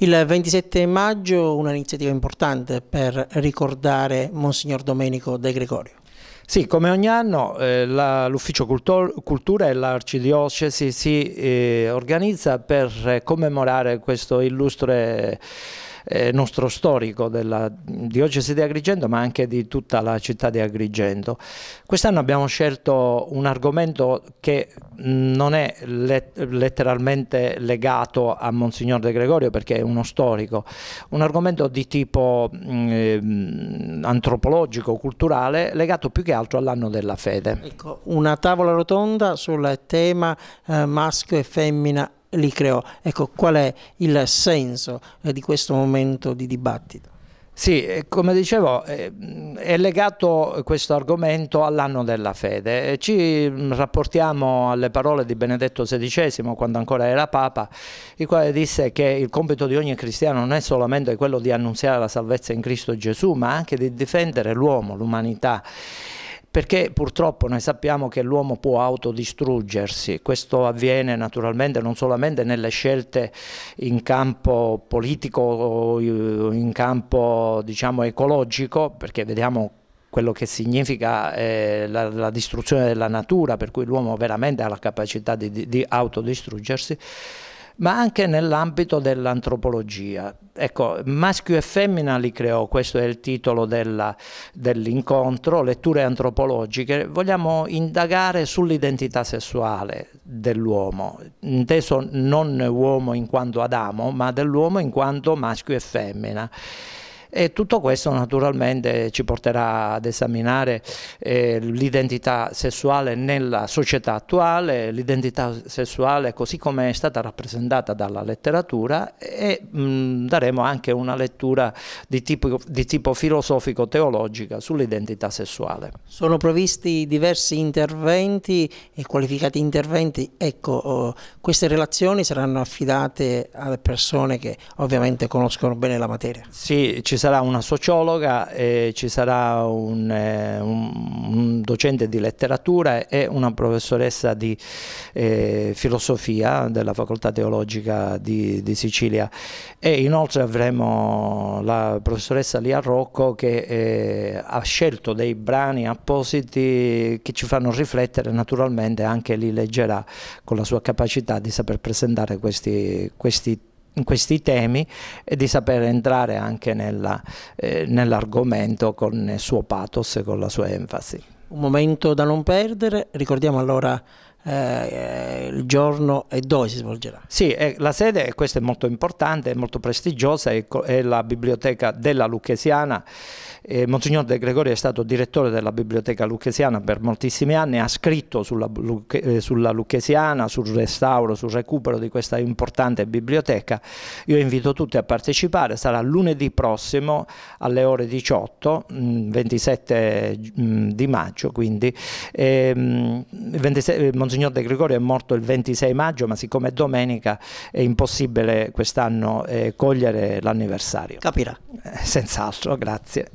Il 27 maggio un'iniziativa importante per ricordare Monsignor Domenico De Gregorio. Sì, come ogni anno eh, l'Ufficio Cultura e l'Arcidiocesi si eh, organizza per eh, commemorare questo illustre eh, nostro storico della diocesi di Agrigento ma anche di tutta la città di Agrigento. Quest'anno abbiamo scelto un argomento che non è let letteralmente legato a Monsignor De Gregorio perché è uno storico, un argomento di tipo mm, eh, antropologico, culturale, legato più che altro all'anno della fede. Ecco, una tavola rotonda sul tema eh, maschio e femmina li creò. Ecco, qual è il senso eh, di questo momento di dibattito? Sì, eh, come dicevo, eh, è legato questo argomento all'anno della fede. Ci mm, rapportiamo alle parole di Benedetto XVI, quando ancora era Papa, il quale disse che il compito di ogni cristiano non è solamente quello di annunziare la salvezza in Cristo Gesù, ma anche di difendere l'uomo, l'umanità perché purtroppo noi sappiamo che l'uomo può autodistruggersi, questo avviene naturalmente non solamente nelle scelte in campo politico o eh, in campo diciamo, ecologico, perché vediamo quello che significa eh, la, la, distruzione della natura, per cui l'uomo veramente ha la capacità di, di, di autodistruggersi, ma anche nell'ambito dell'antropologia. Ecco, Maschio e Femmina li creò, questo è il titolo dell'incontro, letture antropologiche. Vogliamo indagare sull'identità sessuale dell'uomo, inteso non uomo in quanto Adamo, ma dell'uomo in quanto maschio e femmina e tutto questo naturalmente ci porterà ad esaminare eh, l'identità sessuale nella società attuale, l'identità sessuale così come è stata rappresentata dalla letteratura e mh, daremo anche una lettura di tipo, di tipo filosofico-teologica sull'identità sessuale. Sono previsti diversi interventi e qualificati interventi, ecco, oh, queste relazioni saranno affidate a persone che ovviamente conoscono bene la materia. Sì, ci sarà una sociologa, eh, ci sarà un, eh, un, docente di letteratura e una professoressa di eh, filosofia della facoltà teologica di, di, Sicilia e inoltre avremo la professoressa Lia Rocco che eh, ha scelto dei brani appositi che ci fanno riflettere naturalmente anche li leggerà con la sua capacità di saper presentare questi, questi in questi temi e di saper entrare anche eh, nell'argomento eh, nell con il suo pathos e con la sua enfasi. Un momento da non perdere, ricordiamo allora eh, il giorno e dove si svolgerà? Sì, eh, la sede, e questo è molto importante, è molto prestigiosa, è, è la biblioteca della Lucchesiana. Eh, Monsignor De Gregori è stato direttore della biblioteca lucchesiana per moltissimi anni, ha scritto sulla, eh, sulla lucchesiana, sul restauro, sul recupero di questa importante biblioteca. Io invito tutti a partecipare, sarà lunedì prossimo alle ore 18, 27 mm, mm, di maggio, quindi. Ehm, eh, 26, Monsignor Monsignor De Gregorio è morto il 26 maggio, ma siccome è domenica è impossibile quest'anno eh, cogliere l'anniversario. Capirà. Eh, senz'altro, grazie.